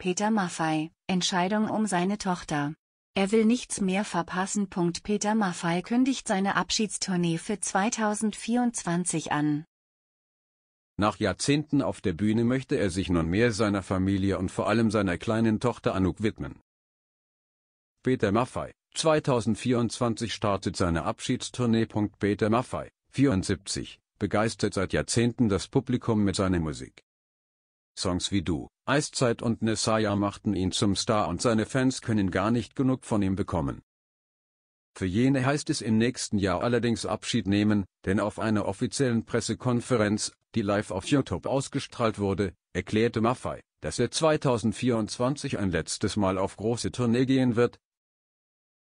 Peter Maffei, Entscheidung um seine Tochter. Er will nichts mehr verpassen. Peter Maffei kündigt seine Abschiedstournee für 2024 an. Nach Jahrzehnten auf der Bühne möchte er sich nunmehr seiner Familie und vor allem seiner kleinen Tochter Anouk widmen. Peter Maffei, 2024 startet seine Abschiedstournee. Peter Maffei, 74, begeistert seit Jahrzehnten das Publikum mit seiner Musik. Songs wie Du, Eiszeit und Messiah machten ihn zum Star und seine Fans können gar nicht genug von ihm bekommen. Für jene heißt es im nächsten Jahr allerdings Abschied nehmen, denn auf einer offiziellen Pressekonferenz, die live auf YouTube ausgestrahlt wurde, erklärte Maffei, dass er 2024 ein letztes Mal auf große Tournee gehen wird.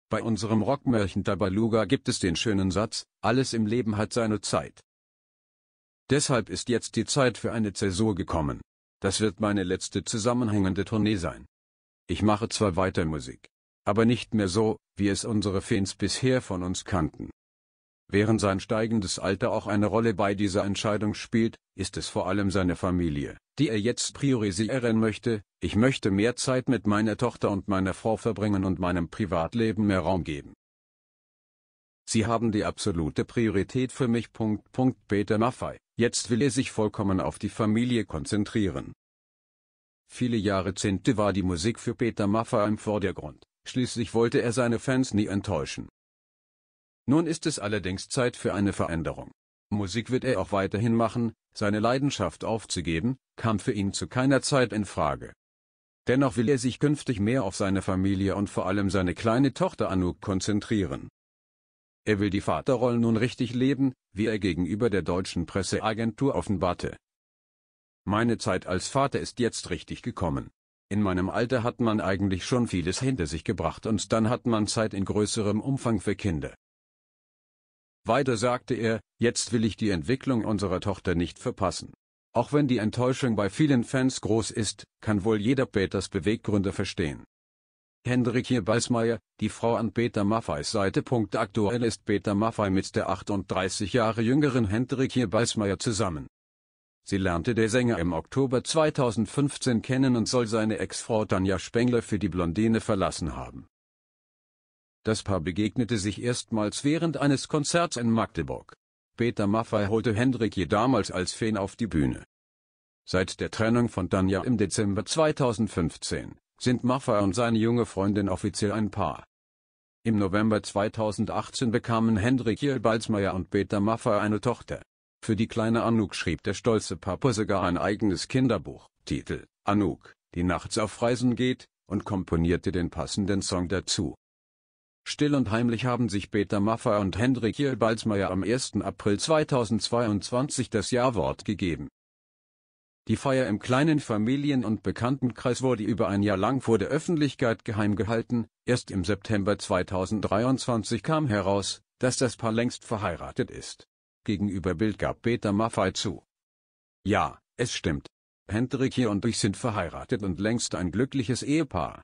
Bei unserem Rockmärchen Tabaluga gibt es den schönen Satz, alles im Leben hat seine Zeit. Deshalb ist jetzt die Zeit für eine Zäsur gekommen. Das wird meine letzte zusammenhängende Tournee sein. Ich mache zwar weiter Musik, aber nicht mehr so, wie es unsere Fans bisher von uns kannten. Während sein steigendes Alter auch eine Rolle bei dieser Entscheidung spielt, ist es vor allem seine Familie, die er jetzt priorisieren möchte. Ich möchte mehr Zeit mit meiner Tochter und meiner Frau verbringen und meinem Privatleben mehr Raum geben. Sie haben die absolute Priorität für mich. Punkt, Punkt, Peter Maffei. Jetzt will er sich vollkommen auf die Familie konzentrieren. Viele Jahrzehnte war die Musik für Peter Maffei im Vordergrund, schließlich wollte er seine Fans nie enttäuschen. Nun ist es allerdings Zeit für eine Veränderung. Musik wird er auch weiterhin machen, seine Leidenschaft aufzugeben, kam für ihn zu keiner Zeit in Frage. Dennoch will er sich künftig mehr auf seine Familie und vor allem seine kleine Tochter Anouk konzentrieren. Er will die Vaterrolle nun richtig leben, wie er gegenüber der deutschen Presseagentur offenbarte. Meine Zeit als Vater ist jetzt richtig gekommen. In meinem Alter hat man eigentlich schon vieles hinter sich gebracht und dann hat man Zeit in größerem Umfang für Kinder. Weiter sagte er, jetzt will ich die Entwicklung unserer Tochter nicht verpassen. Auch wenn die Enttäuschung bei vielen Fans groß ist, kann wohl jeder Peters Beweggründe verstehen. Hendrikje Balsmeier, die Frau an Peter Maffays Seite. Aktuell ist Peter Maffei mit der 38 Jahre jüngeren Hendrikje Balsmeier zusammen. Sie lernte der Sänger im Oktober 2015 kennen und soll seine Ex-Frau Tanja Spengler für die Blondine verlassen haben. Das Paar begegnete sich erstmals während eines Konzerts in Magdeburg. Peter Maffei holte Hendrikje damals als Fan auf die Bühne. Seit der Trennung von Tanja im Dezember 2015 sind Maffa und seine junge Freundin offiziell ein Paar. Im November 2018 bekamen Hendrik Hendrikje Balzmeier und Peter Maffa eine Tochter. Für die kleine Anouk schrieb der stolze Papa sogar ein eigenes Kinderbuch, Titel Anouk, die nachts auf Reisen geht, und komponierte den passenden Song dazu. Still und heimlich haben sich Peter Maffa und Hendrik Hendrikje Balzmeier am 1. April 2022 das Jawort gegeben. Die Feier im kleinen Familien- und Bekanntenkreis wurde über ein Jahr lang vor der Öffentlichkeit geheim gehalten, erst im September 2023 kam heraus, dass das Paar längst verheiratet ist. Gegenüber Bild gab Peter Maffei zu. Ja, es stimmt. Hendrik hier und ich sind verheiratet und längst ein glückliches Ehepaar.